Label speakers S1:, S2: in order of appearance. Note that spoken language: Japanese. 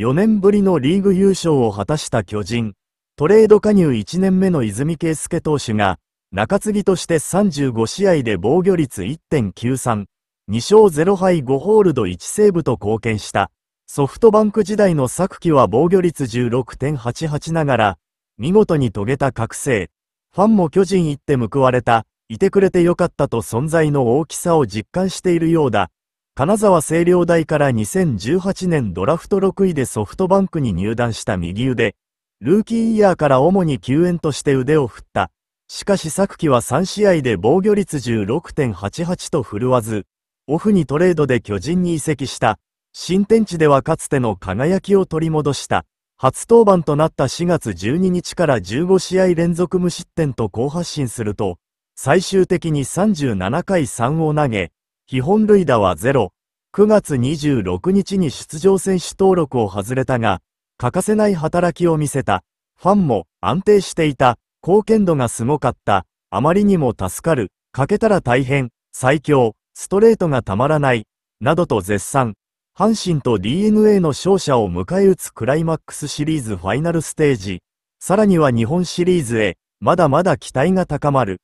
S1: 4年ぶりのリーグ優勝を果たした巨人、トレード加入1年目の泉圭介投手が、中継ぎとして35試合で防御率1.93、2勝0敗5ホールド1セーブと貢献した。ソフトバンク時代の昨季は防御率16.88ながら、見事に遂げた覚醒。ファンも巨人行って報われた、いてくれてよかったと存在の大きさを実感しているようだ。金沢清涼大から2018年ドラフト6位でソフトバンクに入団した右腕、ルーキーイヤーから主に救援として腕を振った。しかし昨季は3試合で防御率16.88と振るわず、オフにトレードで巨人に移籍した。新天地ではかつての輝きを取り戻した。初登板となった4月12日から15試合連続無失点と好発進すると、最終的に37回3を投げ、基本塁打は0。9月26日に出場選手登録を外れたが、欠かせない働きを見せた。ファンも安定していた。貢献度がすごかった。あまりにも助かる。欠けたら大変。最強。ストレートがたまらない。などと絶賛。阪神と DNA の勝者を迎え撃つクライマックスシリーズファイナルステージ。さらには日本シリーズへ、まだまだ期待が高まる。